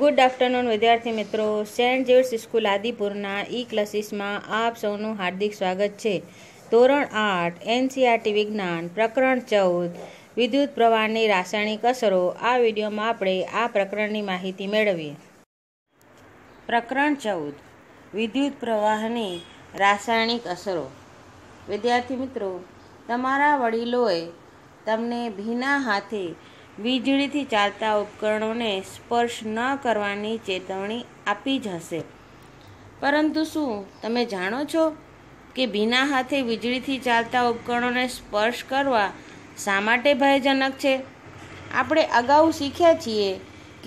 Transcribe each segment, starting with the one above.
good afternoon વિદ્યાર્થી મિત્રો Saint Javits school આદિપુરના ઈ e ક્લાસીસમાં આપ સૌનું હાર્દિક સ્વાગત છે ધોરણ આઠ એનસીઆરટી e વિજ્ઞાન પ્રકરણ ચૌદ વિદ્યુત પ્રવાહની રાસાયણિક અસરો આ વિડીયોમાં આપણે આ પ્રકરણની માહિતી મેળવીએ પ્રકરણ ચૌદ વિદ્યુત પ્રવાહની રાસાયણિક અસરો વિદ્યાર્થી મિત્રો તમારા વડીલોએ તમને ભીના હાથે વીજળીથી ચાલતા ઉપકરણોને સ્પર્શ ન કરવાની ચેતવણી આપી જ હશે પરંતુ શું તમે જાણો છો કે ભીના હાથે વીજળીથી ચાલતા ઉપકરણોને સ્પર્શ કરવા શા માટે ભયજનક છે આપણે અગાઉ શીખ્યા છીએ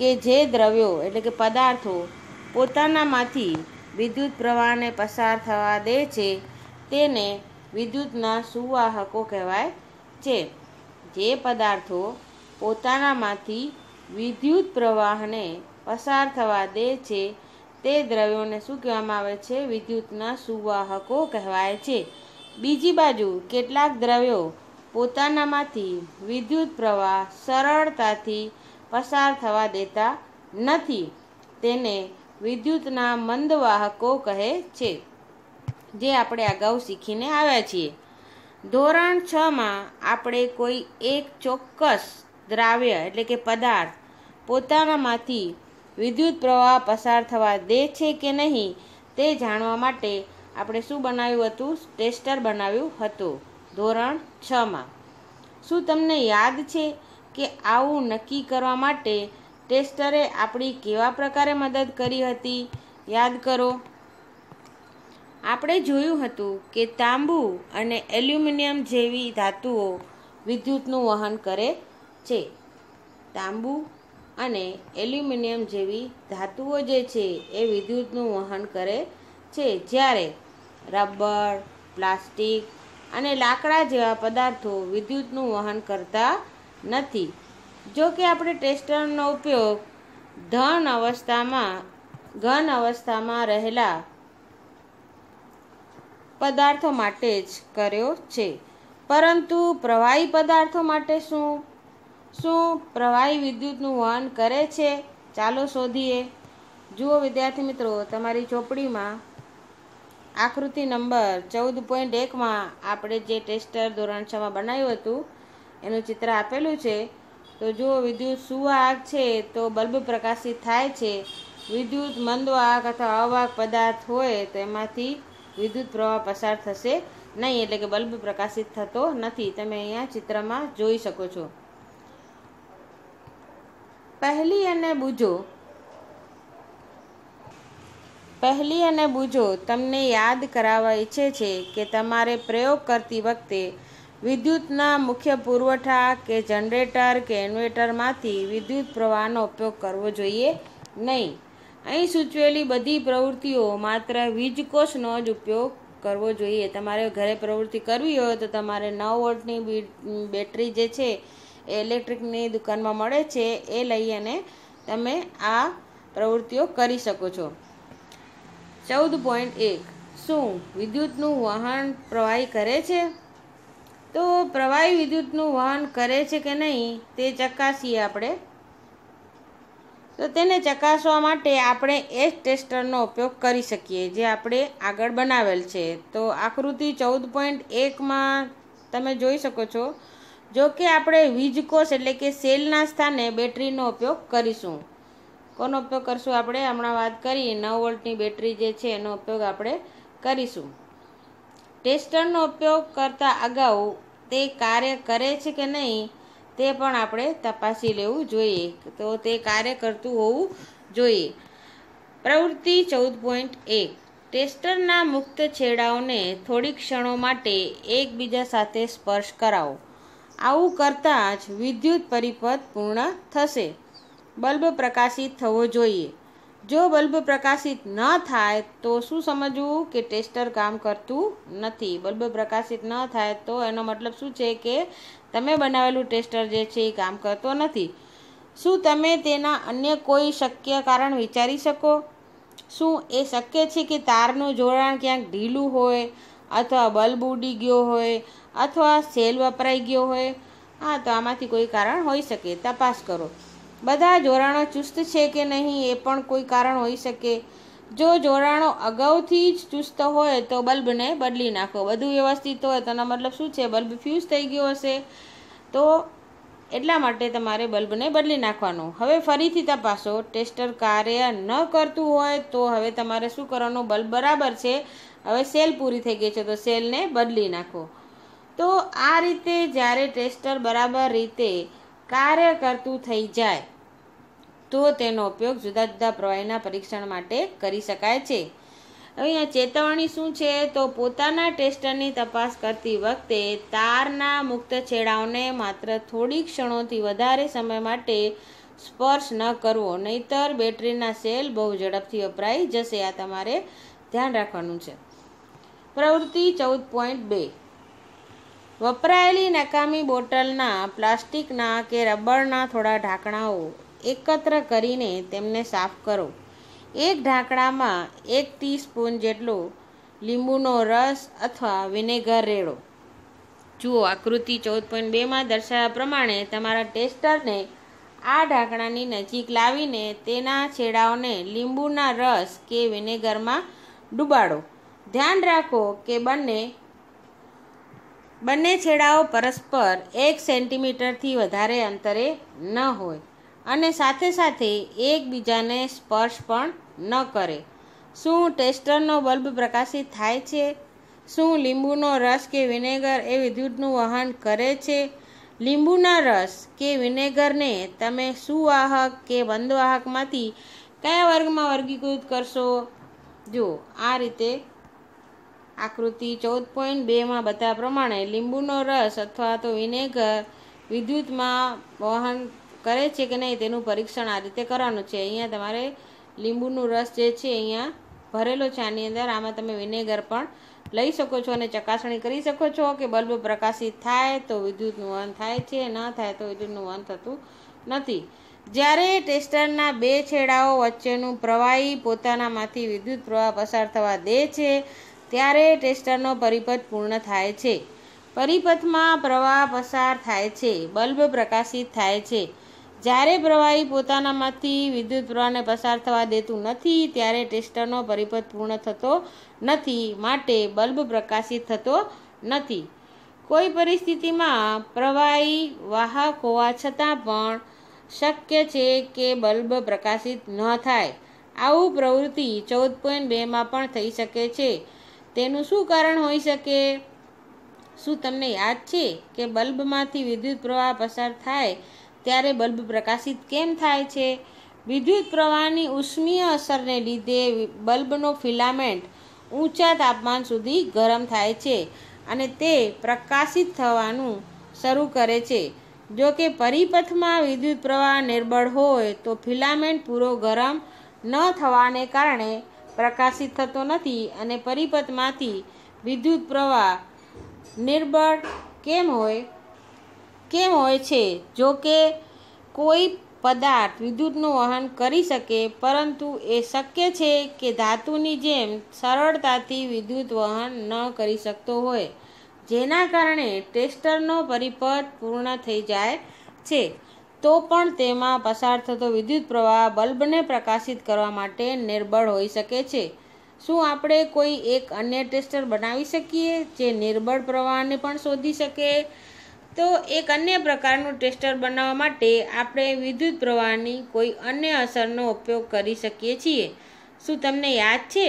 કે જે દ્રવ્યો એટલે કે પદાર્થો પોતાનામાંથી વિદ્યુત પ્રવાહને પસાર થવા દે છે તેને વિદ્યુતના સુવાહકો કહેવાય છે જે પદાર્થો પોતાનામાંથી વિદ્યુત પ્રવાહને પસાર થવા દે છે તે દ્રવ્યોને શું કહેવામાં આવે છે વિદ્યુતના સુવાહકો કહેવાય છે બીજી બાજુ કેટલાક દ્રવ્યો પોતાનામાંથી વિદ્યુત પ્રવાહ સરળતાથી પસાર થવા દેતા નથી તેને વિદ્યુતના મંદવાહકો કહે છે જે આપણે અગાઉ શીખીને આવ્યા છીએ ધોરણ છમાં આપણે કોઈ એક ચોક્કસ દ્રાવ્ય એટલે કે પદાર્થ પોતાનામાંથી વિદ્યુત પ્રવાહ પસાર થવા દે છે કે નહીં તે જાણવા માટે આપણે શું બનાવ્યું હતું ટેસ્ટર બનાવ્યું હતું ધોરણ છમાં શું તમને યાદ છે કે આવું નક્કી કરવા માટે ટેસ્ટરે આપણી કેવા પ્રકારે મદદ કરી હતી યાદ કરો આપણે જોયું હતું કે તાંબુ અને એલ્યુમિનિયમ જેવી ધાતુઓ વિદ્યુતનું વહન કરે છે તાંબુ અને એલ્યુમિનિયમ જેવી ધાતુઓ જે છે એ વિદ્યુતનું વહન કરે છે જ્યારે રબર પ્લાસ્ટિક અને લાકડા જેવા પદાર્થો વિદ્યુતનું વહન કરતા નથી જો કે આપણે ટેસ્ટરનો ઉપયોગ ધન અવસ્થામાં ઘન અવસ્થામાં રહેલા પદાર્થો માટે જ કર્યો છે પરંતુ પ્રવાહી પદાર્થો માટે શું શું પ્રવાહી વિદ્યુતનું વહન કરે છે ચાલો શોધીએ જુઓ વિદ્યાર્થી મિત્રો તમારી ચોપડીમાં આકૃતિ નંબર ચૌદ પોઈન્ટ એકમાં આપણે જે ટેસ્ટર ધોરણ છમાં બનાવ્યું હતું એનું ચિત્ર આપેલું છે તો જુઓ વિદ્યુત સુવાહક છે તો બલ્બ પ્રકાશિત થાય છે વિદ્યુત મંદવાહક અથવા અવાહક પદાર્થ હોય તો એમાંથી વિદ્યુત પ્રવાહ પસાર થશે નહીં એટલે કે બલ્બ પ્રકાશિત થતો નથી તમે અહીંયા ચિત્રમાં જોઈ શકો છો પહેલી અને બુજો પહેલી અને બુજો તમને યાદ કરાવવા ઈચ્છે છે કે તમારે પ્રયોગ કરતી વખતે વિદ્યુતના મુખ્ય પુરવઠા કે જનરેટર કે ઇન્વેટરમાંથી વિદ્યુત પ્રવાહનો ઉપયોગ કરવો જોઈએ નહીં અહીં સૂચવેલી બધી પ્રવૃત્તિઓ માત્ર વીજકોષનો જ ઉપયોગ કરવો જોઈએ તમારે ઘરે પ્રવૃત્તિ કરવી હોય તો તમારે નવ વોટની બેટરી જે છે ઇલેક્ટ્રિકની દુકાનમાં મળે છે એ લઈ અને તમે આ પ્રવૃત્તિઓ કરી શકો છો ચૌદ પોઈન્ટ એક શું વિદ્યુતનું વહન પ્રવાહી કરે છે તો પ્રવાહી વિદ્યુતનું વહન કરે છે કે નહીં તે ચકાસીએ આપણે તો તેને ચકાસવા માટે આપણે એજ ટેસ્ટરનો ઉપયોગ કરી શકીએ જે આપણે આગળ બનાવેલ છે તો આકૃતિ ચૌદ પોઈન્ટ એકમાં તમે જોઈ શકો છો જો કે આપણે વીજ કોષ એટલે કે સેલના સ્થાને બેટરીનો ઉપયોગ કરીશું કોનો ઉપયોગ કરીશું આપણે હમણાં વાત કરી નવ વોલ્ટની બેટરી જે છે એનો ઉપયોગ આપણે કરીશું ટેસ્ટરનો ઉપયોગ કરતા અગાઉ તે કાર્ય કરે છે કે નહીં તે પણ આપણે તપાસી લેવું જોઈએ તો તે કાર્ય કરતું હોવું જોઈએ પ્રવૃત્તિ ચૌદ પોઈન્ટ એક ટેસ્ટરના મુક્ત છેડાઓને થોડી ક્ષણો માટે એકબીજા સાથે સ્પર્શ કરાવો આવું કરતાં જ વિદ્યુત પરિપથ પૂર્ણ થશે બલ્બ પ્રકાશિત થવો જોઈએ જો બલ્બ પ્રકાશિત ન થાય તો શું સમજવું કે ટેસ્ટર કામ કરતું નથી બલ્બ પ્રકાશિત ન થાય તો એનો મતલબ શું છે કે તમે બનાવેલું ટેસ્ટર જે છે એ કામ કરતો નથી શું તમે તેના અન્ય કોઈ શક્ય કારણ વિચારી શકો શું એ શક્ય છે કે તારનું જોડાણ ક્યાંક ઢીલું હોય અથવા બલ્બ ઉડી ગયો હોય અથવા સેલ વપરાઈ ગયો હોય હા તો આમાંથી કોઈ કારણ હોઈ શકે તપાસ કરો બધા જોડાણો ચુસ્ત છે કે નહીં એ પણ કોઈ કારણ હોઈ શકે જો જોડાણો અગાઉથી જ ચુસ્ત હોય તો બલ્બને બદલી નાખો બધું વ્યવસ્થિત હોય તો એનો મતલબ શું છે બલ્બ ફ્યુઝ થઈ ગયો હશે તો એટલા માટે તમારે બલ્બને બદલી નાખવાનો હવે ફરીથી તપાસો ટેસ્ટર કાર્ય ન કરતું હોય તો હવે તમારે શું કરવાનું બલ્બ બરાબર છે હવે સેલ પૂરી થઈ ગઈ છે તો સેલને બદલી નાખો તો આ રીતે જ્યારે ટેસ્ટર બરાબર રીતે કાર્ય કરતું થઈ જાય તો તેનો ઉપયોગ જુદા જુદા પ્રવાહીના પરીક્ષણ માટે કરી શકાય છે અહીંયા ચેતવણી શું છે તો પોતાના ટેસ્ટરની તપાસ કરતી વખતે તારના મુક્ત છેડાઓને માત્ર થોડી ક્ષણોથી વધારે સમય માટે સ્પર્શ ન કરવો નહીતર બેટરીના સેલ બહુ ઝડપથી વપરાઈ જશે આ તમારે ધ્યાન રાખવાનું છે પ્રવૃત્તિ ચૌદ પોઈન્ટ બે વપરાયેલી નકામી બોટલના પ્લાસ્ટિકના કે રબરના થોડા ઢાંકણાઓ એકત્ર કરીને તેમને સાફ કરો એક ઢાંકણામાં એક ટીસ્પૂન જેટલો લીંબુનો રસ અથવા વિનેગર રેડો જુઓ આકૃતિ ચૌદ પોઈન્ટ બેમાં દર્શાવ્યા પ્રમાણે તમારા ટેસ્ટરને આ ઢાંકણાની નજીક લાવીને તેના છેડાઓને લીંબુના રસ કે વિનેગરમાં ડૂબાડો ધ્યાન રાખો કે બંને બંને છેડાઓ પરસ્પર એક સેન્ટીમીટરથી વધારે અંતરે ન હોય અને સાથે સાથે એકબીજાને સ્પર્શ પણ ન કરે શું ટેસ્ટરનો બલ્બ પ્રકાશિત થાય છે શું લીંબુનો રસ કે વિનેગર એ વિદ્યુતનું વહન કરે છે લીંબુના રસ કે વિનેગરને તમે સુવાહક કે બંધવાહકમાંથી કયા વર્ગમાં વર્ગીકૃત કરશો જો આ રીતે આકૃતિ ચૌદ પોઈન્ટ બેમાં બતાવ્યા પ્રમાણે લીંબુનો રસ અથવા તો વિનેગર વિદ્યુતમાં વહન કરે છે કે નહીં તેનું પરીક્ષણ આ રીતે કરવાનું છે અહીંયા તમારે લીંબુનો રસ જે છે અહીંયા ભરેલો છે આની અંદર આમાં તમે વિનેગર પણ લઈ શકો છો અને ચકાસણી કરી શકો છો કે બલ્બ પ્રકાશિત થાય તો વિદ્યુતનું વહન થાય છે ન થાય તો વિદ્યુતનું વહન થતું નથી જ્યારે ટેસ્ટરના બે છેડાઓ વચ્ચેનું પ્રવાહી પોતાનામાંથી વિદ્યુત પ્રવાહ પસાર થવા દે છે ત્યારે ટેસ્ટરનો પરિપથ પૂર્ણ થાય છે પરિપથમાં પ્રવાહ પસાર થાય છે બલ્બ પ્રકાશિત થાય છે જ્યારે પ્રવાહી પોતાનામાંથી વિદ્યુત પ્રવાહને પસાર થવા દેતું નથી ત્યારે ટેસ્ટરનો પરિપથ પૂર્ણ થતો નથી માટે બલ્બ પ્રકાશિત થતો નથી કોઈ પરિસ્થિતિમાં પ્રવાહી વાહક હોવા છતાં પણ શક્ય છે કે બલ્બ પ્રકાશિત ન થાય આવું પ્રવૃત્તિ ચૌદ પોઈન્ટ બેમાં પણ થઈ શકે છે તેનું શું કારણ હોઈ શકે શું તમને યાદ છે કે બલ્બમાંથી વિદ્યુત પ્રવાહ પસાર થાય ત્યારે બલ્બ પ્રકાશિત કેમ થાય છે વિદ્યુત પ્રવાહની ઉષ્મીય અસરને લીધે બલ્બનો ફિલામેન્ટ ઊંચા તાપમાન સુધી ગરમ થાય છે અને તે પ્રકાશિત થવાનું શરૂ કરે છે જો કે પરિપથમાં વિદ્યુત પ્રવાહ નિર્બળ હોય તો ફિલામેન્ટ પૂરો ગરમ ન થવાને કારણે પ્રકાશિત થતો નથી અને પરિપથમાંથી વિદ્યુત પ્રવાહ નિર્બળ કેમ હોય કેમ હોય છે જો કે કોઈ પદાર્થ વિદ્યુતનું વહન કરી શકે પરંતુ એ શક્ય છે કે ધાતુની જેમ સરળતાથી વિદ્યુત વહન ન કરી શકતો હોય જેના કારણે ટેસ્ટરનો પરિપથ પૂર્ણ થઈ જાય છે તો પણ તેમાં પસાર થતો વિદ્યુત પ્રવાહ બલ્બને પ્રકાશિત કરવા માટે નિર્બળ હોઈ શકે છે શું આપણે કોઈ એક અન્ય ટેસ્ટર બનાવી શકીએ જે નિર્બળ પ્રવાહને પણ શોધી શકે તો એક અન્ય પ્રકારનું ટેસ્ટર બનાવવા માટે આપણે વિદ્યુત પ્રવાહની કોઈ અન્ય અસરનો ઉપયોગ કરી શકીએ છીએ શું તમને યાદ છે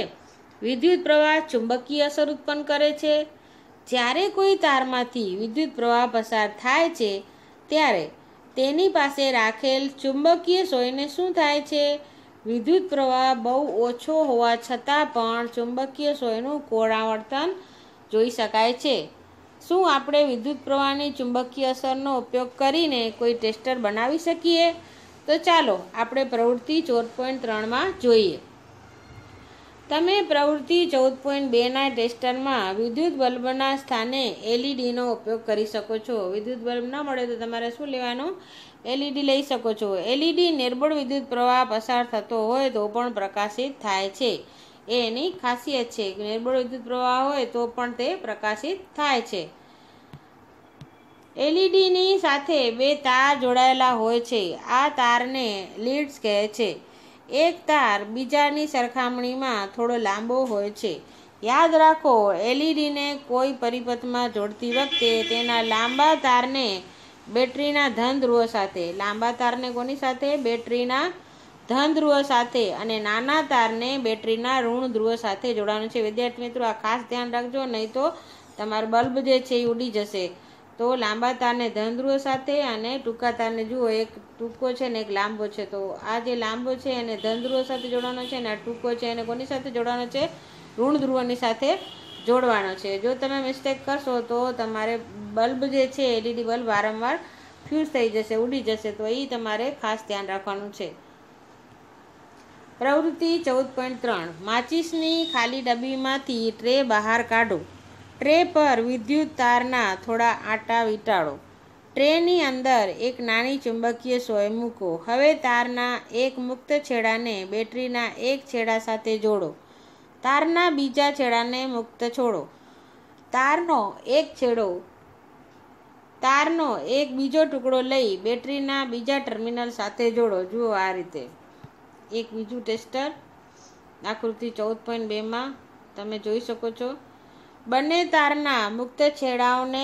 વિદ્યુત પ્રવાહ ચુંબકીય અસર ઉત્પન્ન કરે છે જ્યારે કોઈ તારમાંથી વિદ્યુત પ્રવાહ પસાર થાય છે ત્યારે તેની પાસે રાખેલ ચુંબકીય સોયને શું થાય છે વિદ્યુત પ્રવાહ બહુ ઓછો હોવા છતાં પણ ચુંબકીય સોયનું કોળાવર્તન જોઈ શકાય છે શું આપણે વિદ્યુત પ્રવાહની ચુંબકીય અસરનો ઉપયોગ કરીને કોઈ ટેસ્ટર બનાવી શકીએ તો ચાલો આપણે પ્રવૃત્તિ ચોર પોઈન્ટ ત્રણમાં જોઈએ તમે પ્રવૃત્તિ ચૌદ પોઈન્ટ બેના ટેસ્ટરમાં વિદ્યુત બલ્બના સ્થાને એલઈડીનો ઉપયોગ કરી શકો છો વિદ્યુત બલ્બ ન મળે તો તમારે શું લેવાનું એલઈડી લઈ શકો છો એલઈડી નિર્બળ વિદ્યુત પ્રવાહ પસાર થતો હોય તો પણ પ્રકાશિત થાય છે એ એની ખાસિયત છે નિર્બળ વિદ્યુત પ્રવાહ હોય તો પણ તે પ્રકાશિત થાય છે એલઈડીની સાથે બે તાર જોડાયેલા હોય છે આ તારને લીડ્સ કહે છે એક તાર બીજાની સરખામણીમાં થોડો લાંબો હોય છે યાદ રાખો એલઈડીને કોઈ પરિપથમાં જોડતી વખતે તેના લાંબા તારને બેટરીના ધન ધ્રુવ સાથે લાંબા તારને કોની સાથે બેટરીના ધન ધ્રુવ સાથે અને નાના તારને બેટરીના ઋણ ધ્રુવ સાથે જોડાવાનું છે વિદ્યાર્થી મિત્રો આ ખાસ ધ્યાન રાખજો નહીં તો તમારો બલ્બ જે છે એ ઉડી જશે તો લાંબા તારને ધન ધ્રુવ સાથે અને ટૂંકા તારને જુઓ એક ટૂંકો છે ને એક લાંબો છે તો આ જે લાંબો છે એને ધન ધ્રુવ સાથે જોડવાનો છે અને આ ટૂંકો છે એને કોની સાથે જોડવાનો છે ઋણ ધ્રુવની સાથે જોડવાનો છે જો તમે મિસ્ટેક કરશો તો તમારે બલ્બ જે છે એલઈડી બલ્બ વારંવાર ફ્યુઝ થઈ જશે ઉડી જશે તો એ તમારે ખાસ ધ્યાન રાખવાનું છે પ્રવૃત્તિ ચૌદ પોઈન્ટ ત્રણ માચિસની ખાલી ડબ્બીમાંથી ટ્રે બહાર કાઢો ટ્રે પર વિદ્યુત તારના થોડા આટા વીંટાળો ટ્રેની અંદર એક નાની ચુંબકીય સોય મૂકો હવે તારના એક મુક્ત છેડાને બેટરીના એક છેડા સાથે જોડો તારના બીજા છેડાને મુક્ત છોડો તારનો એક છેડો તારનો એક બીજો ટુકડો લઈ બેટરીના બીજા ટર્મિનલ સાથે જોડો જુઓ આ રીતે એક બીજું ટેસ્ટર આકૃતિ ચૌદ પોઈન્ટ બેમાં તમે જોઈ શકો છો બંને તારના મુક્ત છેડાઓને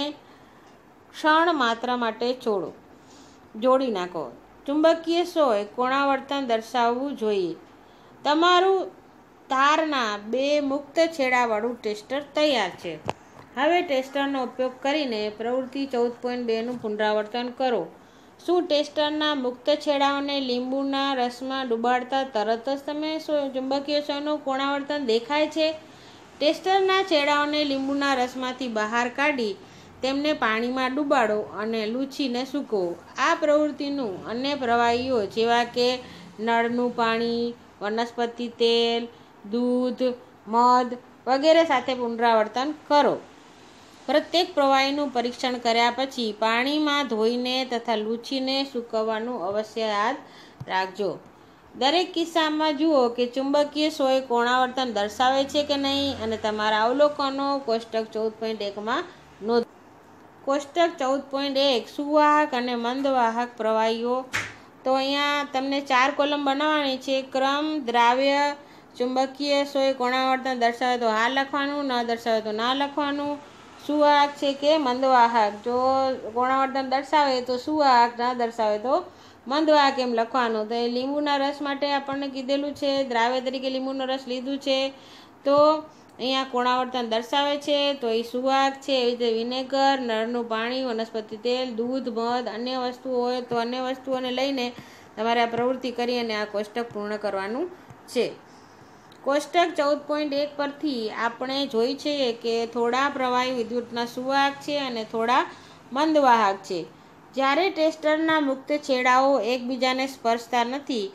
ક્ષણ માત્ર માટે છોડો જોડી નાખો ચુંબકીય સોય કોણાવર્તન દર્શાવવું જોઈએ તમારું તારના બે મુક્ત છેડાવાળું ટેસ્ટર તૈયાર છે હવે ટેસ્ટરનો ઉપયોગ કરીને પ્રવૃત્તિ ચૌદ પોઈન્ટ બેનું પુનરાવર્તન કરો શું ટેસ્ટરના મુક્ત છેડાઓને લીંબુના રસમાં ડુબાડતા તરત જ તમે ચુંબકીય સોયનું કોણાવર્તન દેખાય છે ટેસ્ટરના છેડાઓને લીંબુના રસમાંથી બહાર કાઢી તેમને પાણીમાં ડૂબાડો અને લૂછીને સૂકવો આ પ્રવૃત્તિનું અન્ય પ્રવાહીઓ જેવા કે નળનું પાણી વનસ્પતિ તેલ દૂધ મધ વગેરે સાથે પુનરાવર્તન કરો પ્રત્યેક પ્રવાહીનું પરીક્ષણ કર્યા પછી પાણીમાં ધોઈને તથા લૂછીને સૂકવવાનું અવશ્ય યાદ રાખજો દરેક કિસ્સામાં જુઓ કે ચુંબકીય સોય કોણાવર્તન દર્શાવે છે કે નહીં અને તમારા અવલોકનો કોષ્ટક ચૌદ પોઈન્ટ એકમાં નોંધ કોષ્ટક ચૌદ પોઈન્ટ એક સુવાહક અને મંદવાહક પ્રવાહીઓ તો અહીંયા તમને ચાર કોલમ બનાવવાની છે ક્રમ દ્રાવ્ય ચુંબકીય સોય કોણાવર્તન દર્શાવે તો હા લખવાનું ન દર્શાવે તો ના લખવાનું સુવાહક છે કે મંદવાહક જો કોણાવર્તન દર્શાવે તો સુવાહક ના દર્શાવે તો મંદવાહક એમ લખવાનું તો એ લીંબુના રસ માટે આપણને કીધેલું છે દ્રાવ્ય તરીકે લીંબુનો રસ લીધું છે તો અહીંયા કોણાવર્તન દર્શાવે છે તો એ સુવાક છે એવી રીતે વિનેગર નળનું પાણી વનસ્પતિ તેલ દૂધ મધ અન્ય વસ્તુઓ હોય તો અન્ય વસ્તુઓને લઈને તમારે આ પ્રવૃત્તિ કરી અને આ કોષ્ટક પૂર્ણ કરવાનું છે કોષ્ટક ચૌદ પોઈન્ટ એક પરથી આપણે જોઈ છે કે થોડા પ્રવાહી વિદ્યુતના સુવાહક છે અને થોડા મંદવાહક છે જ્યારે ટેસ્ટરના મુક્ત છેડાઓ એકબીજાને સ્પર્શતા નથી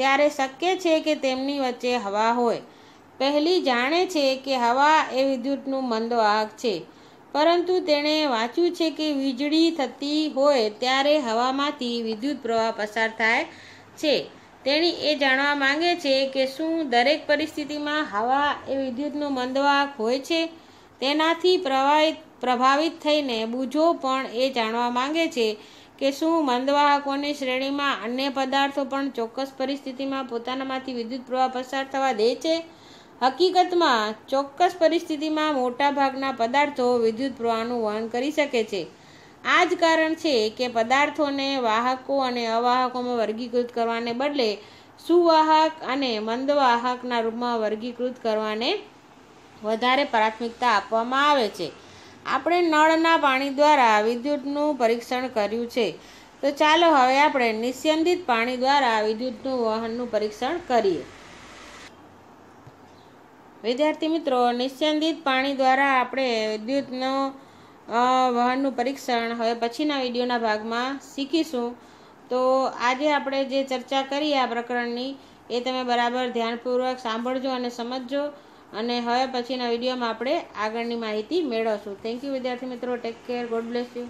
ત્યારે શક્ય છે કે તેમની વચ્ચે હવા હોય પહેલી જાણે છે કે હવા એ વિદ્યુતનું મંદવાહક છે પરંતુ તેણે વાંચ્યું છે કે વીજળી થતી હોય ત્યારે હવામાંથી વિદ્યુત પ્રવાહ પસાર થાય છે તેણી એ જાણવા માંગે છે કે શું દરેક પરિસ્થિતિમાં હવા એ વિદ્યુતનું મંદવાહક હોય છે તેનાથી પ્રવાહિત પ્રભાવિત થઈને બુજો પણ એ જાણવા માંગે છે કે શું મંદવાહકોની શ્રેણીમાં અન્ય પદાર્થો પણ ચોક્કસ પરિસ્થિતિમાં પોતાનામાંથી વિદ્યુત પ્રવાહ પસાર થવા દે છે હકીકતમાં ચોક્કસ પરિસ્થિતિમાં મોટાભાગના પદાર્થો વિદ્યુત પ્રવાહનું વહન કરી શકે છે આ જ કારણ છે કે પદાર્થોને વાહકો અને અવાહકોમાં વર્ગીકૃત કરવાને બદલે સુવાહક અને મંદવાહકના રૂપમાં વર્ગીકૃત કરવાને વધારે પ્રાથમિકતા આપવામાં આવે છે આપણે નળના પાણી દ્વારા વિદ્યુતનું પરીક્ષણ કર્યું છે તો ચાલો હવે આપણે નિસ્યંદિત પાણી દ્વારા વિદ્યુતનું વહનનું પરીક્ષણ કરીએ વિદ્યાર્થી મિત્રો નિસ્યંદિત પાણી દ્વારા આપણે વિદ્યુતનો વહનનું પરીક્ષણ હવે પછીના વિડીયોના ભાગમાં શીખીશું તો આજે આપણે જે ચર્ચા કરી આ પ્રકરણની એ તમે બરાબર ધ્યાનપૂર્વક સાંભળજો અને સમજજો અને હવે પછીના વિડીયોમાં આપણે આગળની માહિતી મેળવશું થેન્ક યુ વિદ્યાર્થી મિત્રો take care God bless you